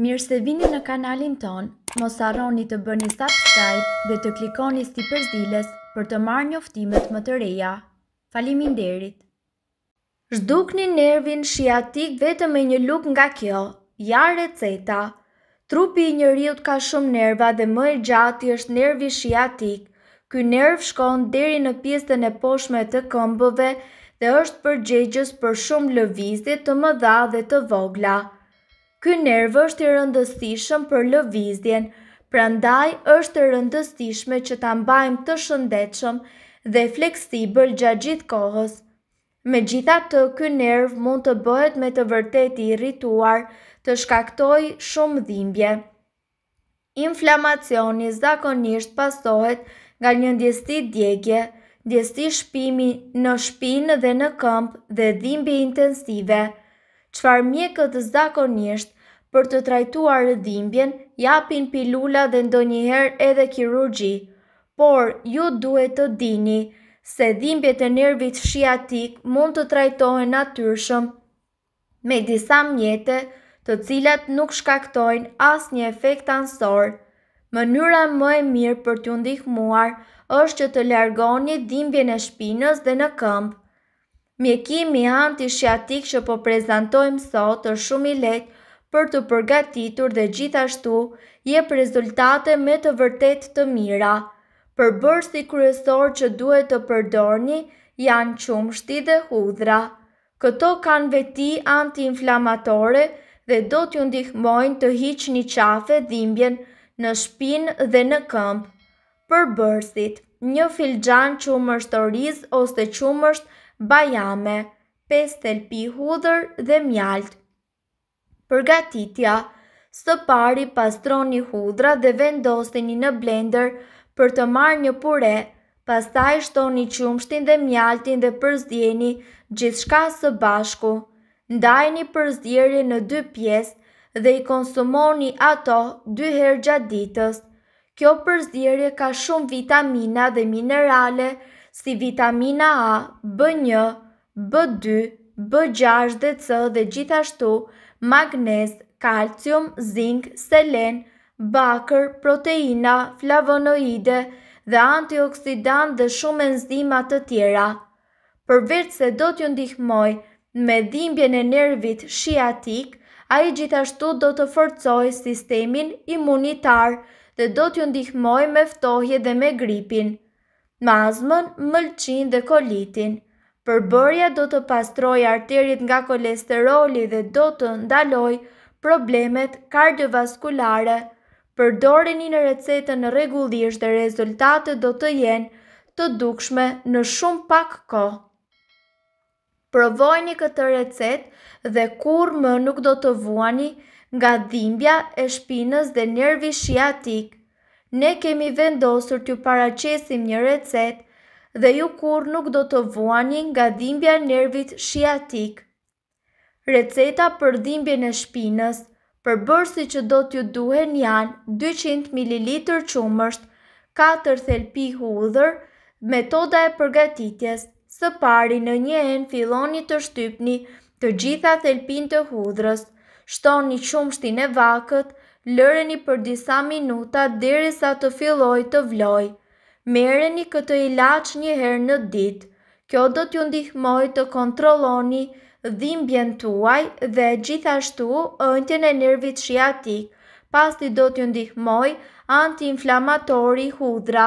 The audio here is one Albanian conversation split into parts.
Mirë se vini në kanalin ton, mos arroni të bëni subscribe dhe të klikoni si përzilës për të marrë njoftimet më të reja. Falimin derit! Shduk një nervin shiatik vetë me një luk nga kjo, ja receta. Trupi i një ka shumë nerva dhe më e gjati është nervi shiatik. Ky nerv shkon deri në pjesën e poshme të këmbëve dhe është përgjegjës për shumë lëvizit të më dha dhe të vogla. Ky nervë është i rëndësishëm për lëvizjen, prandaj është e rëndësishme që ta mbajmë të shëndetshëm dhe fleksibël gjatë gjithë kohës. Megjithatë, ky nerv mund të bëhet me të vërtetë i irrituar, të shkaktojë shumë dhimbje. Inflamacioni zakonisht pastohet nga një ndjesti djegje, ndjesti shpimi në shpinë dhe në këmpë dhe dhimbje intensive – qëfar mjekët këtë zakonisht për të trajtuar dhimbjen, japin pilula dhe ndonjëherë edhe kirurgji, por ju duhet të dini se dhimbjet e nervit shiatik mund të trajtohen natyrshëm me disa mjete të cilat nuk shkaktojnë as një efekt ansor. Mënyra më e mirë për t'ju ndihmuar është që të largoni dhimbjen e shpinës dhe në këmbë. Mjekimi anti shiatik që po prezentojmë sot është shumë i lehtë për të përgatitur dhe gjithashtu jep rezultate me të vërtetë të mira. Përbërësi kryesor që duhet të përdorni janë qumshti dhe hudhra. Këto kanë veti antiinflamatore dhe do t'ju ndihmojnë të hiqni qafe dhimbjen në shpinë dhe në këmbë. Përbërësit, një filxhan qumësht oriz ose qumësht bajame, pestel pi hudër dhe mjalt. Përgatitja Së pari pastroni hudra dhe vendosini në blender për të marrë një pure, pastaj shtoni qumshtin dhe mjaltin dhe përzdjeni gjithshka së bashku. Ndajni përzdjeri në dy pjesë dhe i konsumoni ato dy herë gjatë ditës. Kjo përzdjeri ka shumë vitamina dhe minerale si vitamina A, B1, B2, B6 dhe C dhe gjithashtu, magnez, kalcium, zinc, selen, bakër, proteina, flavonoide dhe antioksidan dhe shumë enzimat të tjera. Përveç se do t'ju ndihmoj me dhimbjen e nervit shiatik, a i gjithashtu do të forcoj sistemin imunitar dhe do t'ju ndihmoj me ftohje dhe me gripin mazmën, mëlqin dhe kolitin. Përbërja do të pastroj arterit nga kolesteroli dhe do të ndaloj problemet kardiovaskulare. Përdore një në recetën në regullisht dhe rezultate do të jenë të dukshme në shumë pak ko. Provojni këtë recetë dhe kur më nuk do të vuani nga dhimbja e shpinës dhe nervi shiatikë. Ne kemi vendosur t'ju paracesim një recet dhe ju kur nuk do të vuani nga dhimbja nervit shiatik. Receta për dhimbje në shpinës, për bërësi që do t'ju duhen janë 200 ml qumësht, 4 thelpi hudhër, metoda e përgatitjes, së pari në një enë filoni të shtypni të gjitha thelpin të hudhërës, shton një e vakët, lëreni për disa minuta dheri sa të filloj të vloj. Mereni këtë ilaq një herë në ditë. Kjo do t'ju ndihmoj të kontroloni dhimbjen tuaj dhe gjithashtu ëntjen e nervit shiatik, pas t'i do t'ju ndihmoj anti-inflamatori hudra.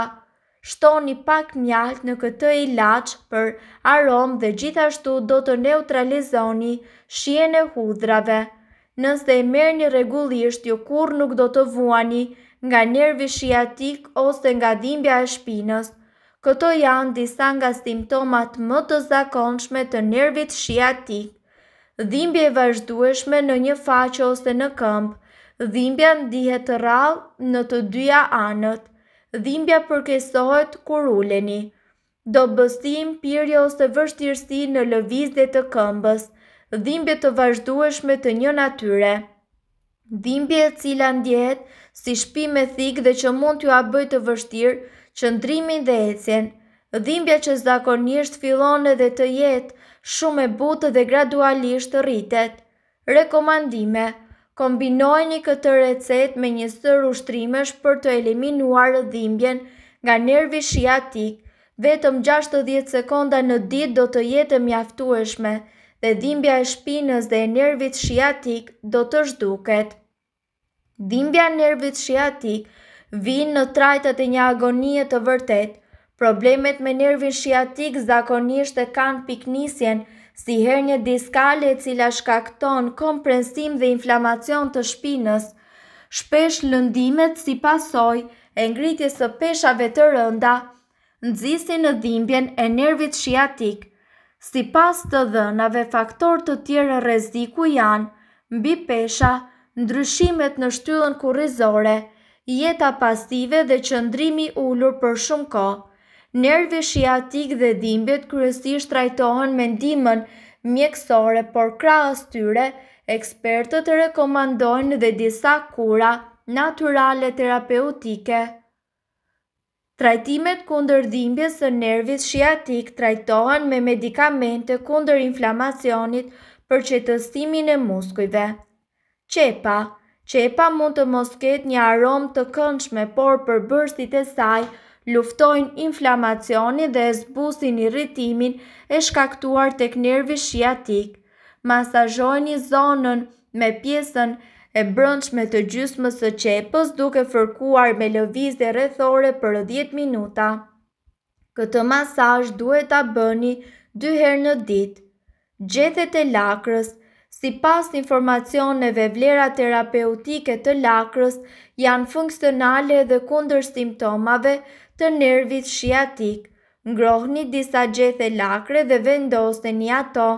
Shtoni pak mjalt në këtë ilaq për aromë dhe gjithashtu do të neutralizoni shien e hudrave. Nëse e merë një regullisht ju jo kur nuk do të vuani nga nervi shiatik ose nga dhimbja e shpinës, këto janë disa nga simptomat më të zakonshme të nervit shiatik. Dhimbje e vazhdueshme në një faqë ose në këmbë, dhimbja në dihet rralë në të dyja anët, dhimbja përkesohet kur uleni, do bësim pyrë ose vështirësi në lëvizje të këmbës, dhimbje të vazhdueshme të një natyre. Dhimbje e cila ndjehet si shpi me thikë dhe që mund t'ju a bëjt të vështirë, që ndrimin dhe ecjen. Dhimbje që zakonisht fillon edhe dhe të jetë, shumë e butë dhe gradualisht të rritet. Rekomandime Kombinojni këtë recet me një sër ushtrimesh për të eliminuar dhimbjen nga nervi shiatik, vetëm 60 sekonda në ditë do të jetë mjaftueshme dhe dhimbja e shpinës dhe e nervit shiatik do të zhduket. Dhimbja e nervit shiatik vinë në trajtët e një agonie të vërtet, problemet me nervin shiatik zakonisht e kanë piknisjen si her një diskale e cila shkakton komprensim dhe inflamacion të shpinës, shpesh lëndimet si pasoj e ngritjes së peshave të rënda, nëzisi në dhimbjen e nervit shiatikë, Si pas të dhënave faktor të tjere reziku janë, mbi pesha, ndryshimet në shtyllën kurizore, jeta pasive dhe qëndrimi ullur për shumë ko, nervi shiatik dhe dimbet kryesisht trajtohen me ndimën mjekësore, por krahës tyre, ekspertët rekomandojnë dhe disa kura naturale terapeutike. Trajtimet kundër dhimbjes së nervit shiatik trajtohen me medikamente kundër inflamacionit për qetësimin e muskujve. Qepa Qepa mund të mos ketë një arom të këndshme, por për bërstit e saj luftojnë inflamacionit dhe e zbusin irritimin e shkaktuar tek nervi shiatik. Masajojnë i zonën me pjesën e brëndshme të gjysmës së qepës duke fërkuar me lëvizje rrethore për 10 minuta. Këtë masazh duhet ta bëni 2 herë në ditë. Gjethet e lakrës Si pas informacioneve vlera terapeutike të lakrës janë funksionale dhe kunder simptomave të nervit shiatik. Ngrohni disa gjethe lakre dhe vendosteni ato.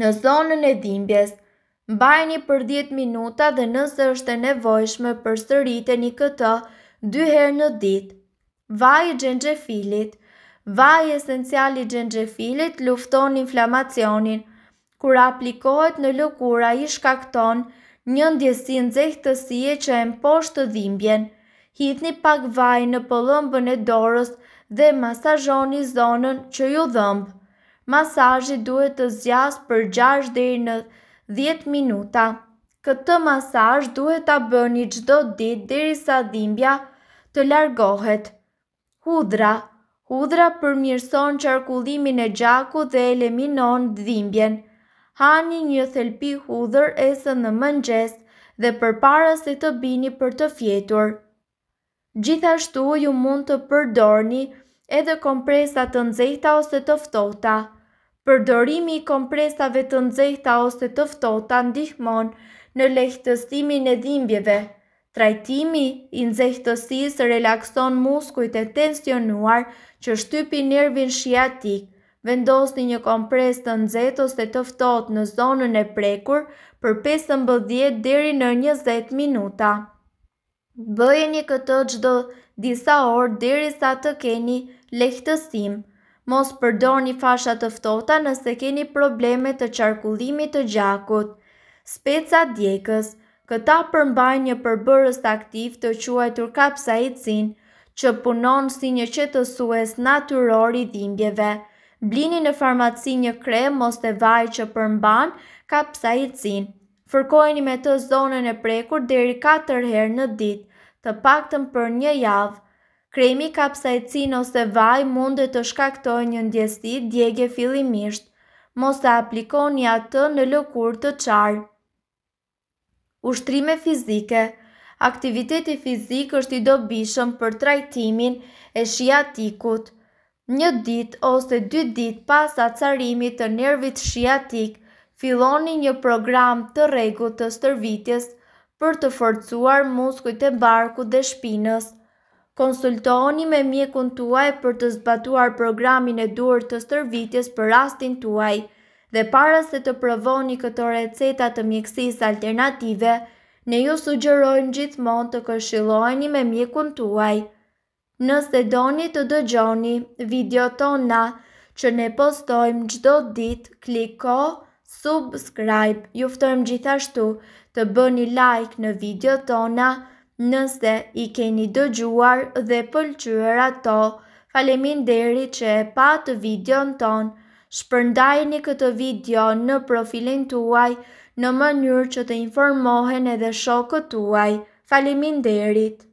Në zonën e dhimbjes, Mbajeni për 10 minuta dhe nëse është e nevojshme për sëriteni këtë dy herë në ditë. Vaj i gjengjefilit Vaj esenciali gjengjefilit lufton inflamacionin. Kur aplikohet në lëkura i shkakton një ndjesin zekhtësie që e mposhtë të dhimbjen. Hitni pak vaj në pëllëmbën e dorës dhe masajoni zonën që ju dhëmbë. Masajit duhet të zjasë për 6 dhe në 10 minuta. Këtë masaj duhet të bëni qdo dit diri sa dhimbja të largohet. Hudra Hudra përmirëson qarkullimin e gjaku dhe eliminon dhimbjen. Hani një thelpi hudrë esë në mëngjes dhe për para se të bini për të fjetur. Gjithashtu ju mund të përdorni edhe kompresat të nzejta ose të ftohta. Përdorimi i kompresave të nxehta ose të ftohta ndihmon në lehtësimin e dhimbjeve. Trajtimi i nxehtësisë relakson muskujt e tensionuar që shtypin nervin shiatik. Vendosni një kompresë të nxehtë ose të ftohtë në zonën e prekur për 15 deri në 20 minuta. Bëjeni këtë çdo disa orë derisa të keni lehtësim. Mos përdorni fasha të ftohta nëse keni probleme të qarkullimit të gjakut. Speca djegës, këta përmbajnë një përbërës aktiv të quajtur kapsaicin, që punon si një qetësues natyror i dhimbjeve. Blini në farmaci një krem mos të vaj që përmban kapsaicin. Fërkojni me të zonën e prekur deri 4 herë në ditë, të paktën për një javë. Kremi kapsajcin ose vaj mund të shkaktoj një ndjesti djegje fillimisht, mos të aplikoni atë në lëkur të qarë. Ushtrime fizike Aktiviteti fizik është i dobishëm për trajtimin e shiatikut. Një dit ose dy dit pas atësarimit të nervit shiatik, filoni një program të regut të stërvitjes për të forcuar muskujt e barku dhe shpinës. Konsultoni me mjekun tuaj për të zbatuar programin e duhur të stërvitjes për rastin tuaj dhe para se të provoni këto receta të mjekësisë alternative, ne ju sugjerojmë gjithmonë të këshilloheni me mjekun tuaj. Nëse doni të dëgjoni video tona që ne postojmë gjdo dit, kliko subscribe. Juftojmë gjithashtu të bëni like në video tona Nëse i keni dëgjuar dhe pëlqyer ato, faleminderit që e pa video videon tonë. Shpërndajeni këtë video në profilin tuaj në mënyrë që të informohen edhe shokët tuaj. Faleminderit.